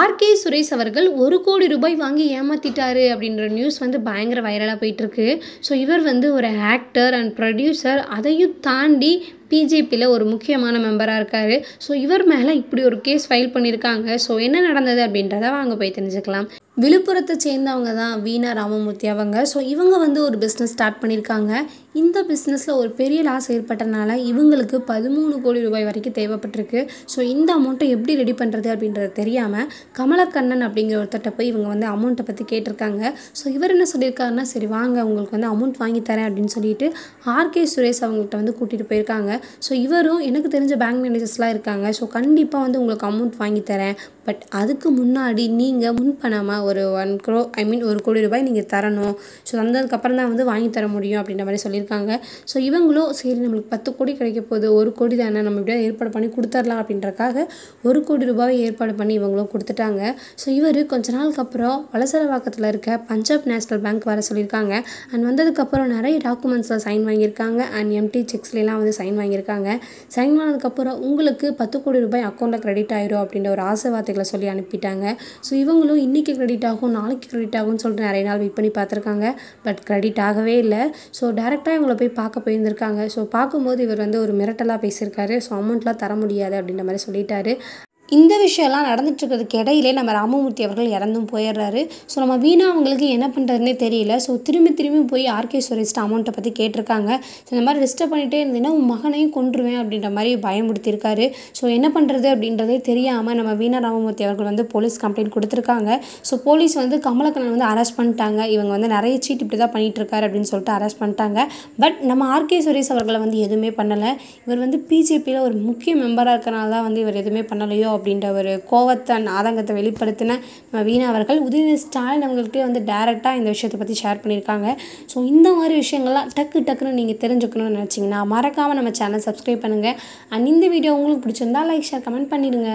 RK Suresh அவர்கள் ஒரு கோடி ரூபாய் வாங்கி ஏமாற்றிட்டாரு அப்படின்ற நியூஸ் வந்து பயங்கர வைரலாக போயிட்டுருக்கு ஸோ இவர் வந்து ஒரு ஆக்டர் அண்ட் ப்ரொடியூசர் அதையும் தாண்டி பிஜேபியில் ஒரு முக்கியமான மெம்பராக இருக்கார் ஸோ இவர் மேலே இப்படி ஒரு கேஸ் ஃபைல் பண்ணியிருக்காங்க ஸோ என்ன நடந்தது அப்படின்றத வாங்க போய் தெரிஞ்சுக்கலாம் விழுப்புரத்தை சேர்ந்தவங்க தான் வீணா ராமமூர்த்தி அவங்க ஸோ இவங்க வந்து ஒரு பிஸ்னஸ் ஸ்டார்ட் பண்ணியிருக்காங்க இந்த பிஸ்னஸில் ஒரு பெரிய லாஸ் ஏற்பட்டனால இவங்களுக்கு பதிமூணு கோடி ரூபாய் வரைக்கும் தேவைப்பட்டிருக்கு ஸோ இந்த அமௌண்ட்டை எப்படி ரெடி பண்ணுறது அப்படின்றது தெரியாமல் கமலக்கண்ணன் அப்படிங்கிற ஒருத்தட்ட போய் இவங்க வந்து அமௌண்ட்டை பற்றி கேட்டிருக்காங்க ஸோ இவர் என்ன சொல்லியிருக்காருன்னா சரி வாங்க உங்களுக்கு வந்து அமௌண்ட் வாங்கி தரேன் அப்படின்னு சொல்லிட்டு ஆர்கே சுரேஷ் அவங்கள்ட்ட வந்து கூட்டிகிட்டு போயிருக்காங்க ஸோ இவரும் எனக்கு தெரிஞ்ச பேங்க் மேனேஜர்ஸ்லாம் இருக்காங்க ஸோ கண்டிப்பாக வந்து உங்களுக்கு அமௌண்ட் வாங்கி தரேன் பட் அதுக்கு முன்னாடி நீங்கள் முன்பணமாக ஒரு ஒன் க்ரோ ஐ மீன் ஒரு கோடி ரூபாய் நீங்கள் தரணும் ஸோ வந்ததுக்கப்புறம் தான் வந்து வாங்கி தர முடியும் அப்படின்ற மாதிரி சொல்லியிருக்காங்க ஸோ இவங்களும் சரி நம்மளுக்கு பத்து கோடி கிடைக்க போகுது ஒரு கோடி தானே நம்ம எப்படியாவது ஏற்பாடு பண்ணி கொடுத்துர்லாம் அப்படின்றக்காக ஒரு கோடி ரூபாவை ஏற்பாடு பண்ணி இவங்களும் கொடுத்துட்டாங்க ஸோ இவர் கொஞ்ச நாளுக்கு அப்புறம் வலசரவாக்கத்தில் இருக்க பஞ்சாப் நேஷ்னல் பேங்க் வர சொல்லியிருக்காங்க அண்ட் வந்ததுக்கப்புறம் நிறைய டாக்குமெண்ட்ஸில் சைன் வாங்கியிருக்காங்க அண்ட் எம்டி செக்ஸ்லாம் வந்து சைன் வாங்கியிருக்காங்க சைன் வாங்கினதுக்கப்புறம் உங்களுக்கு பத்து கோடி ரூபாய் அக்கௌண்ட்டில் கிரெடிட் ஆயிரும் அப்படின்ற ஒரு ஆசை வார்த்தைகளை சொல்லி அனுப்பிட்டாங்க ஸோ இவங்களும் இன்றைக்கி கிரெடிட் க்ரெடிட் ஆகும் நாளைக்கு க்ரெடிட் ஆகும்னு சொல்லிட்டு நிறைய நாள் வெயிட் பண்ணி பார்த்துருக்காங்க பட் க்ரெடிட் ஆகவே இல்லை ஸோ டேரெக்டாக இவங்களை போய் பார்க்க போயிருந்திருக்காங்க ஸோ பார்க்கும்போது இவர் வந்து ஒரு மிரட்டலாக பேசியிருக்காரு ஸோ அமௌண்ட்லாம் தர முடியாது அப்படின்ற மாதிரி சொல்லிட்டாரு இந்த விஷயம்லாம் நடந்துட்டுருக்கிறதுக்கு இடையிலே நம்ம ராமமூர்த்தி அவர்கள் இறந்தும் போயிடுறாரு ஸோ நம்ம வீணா அவங்களுக்கு என்ன பண்ணுறதுனே தெரியல ஸோ திரும்பி திரும்பி போய் ஆர்கே சுரேஷ்ட அமௌண்ட்டை பற்றி கேட்டிருக்காங்க ஸோ இந்த மாதிரி டிஸ்டர்ப் பண்ணிகிட்டே இருந்தேன்னா உன் மகனையும் கொண்டுருவேன் அப்படின்ற மாதிரி பயமுடுத்தியிருக்காரு ஸோ என்ன பண்ணுறது அப்படின்றதே தெரியாமல் நம்ம வீணா ராமமூர்த்தி அவர்கள் வந்து போலீஸ் கம்ப்ளைண்ட் கொடுத்துருக்காங்க ஸோ போலீஸ் வந்து கமலக்கண்ணன் வந்து அரெஸ்ட் பண்ணிட்டாங்க இவங்க வந்து நிறைய சீட் இப்படி தான் பண்ணிகிட்ருக்காரு அப்படின்னு சொல்லிட்டு அரெஸ்ட் பண்ணிட்டாங்க பட் நம்ம ஆர்கே சுரேஷ் அவர்களை வந்து எதுவுமே பண்ணலை இவர் வந்து பிஜேபியில் ஒரு முக்கிய மெம்பராக இருக்கிறனால தான் வந்து இவர் எதுவுமே பண்ணலையோ அப்படின்ற ஒரு கோவத்தை ஆதங்கத்தை வெளிப்படுத்தின வீணா அவர்கள் உதயநிதி ஸ்டாலின் அவங்கள்ட்டே வந்து டேரெக்டாக இந்த விஷயத்தை பற்றி ஷேர் பண்ணியிருக்காங்க ஸோ இந்த மாதிரி விஷயங்கள்லாம் டக்கு டக்குன்னு நீங்கள் தெரிஞ்சுக்கணும்னு நினச்சிங்கன்னா மறக்காமல் நம்ம சேனல் சப்ஸ்கிரைப் பண்ணுங்கள் அண்ட் இந்த வீடியோ உங்களுக்கு பிடிச்சிருந்தா லைக் ஷேர் கமெண்ட் பண்ணிடுங்க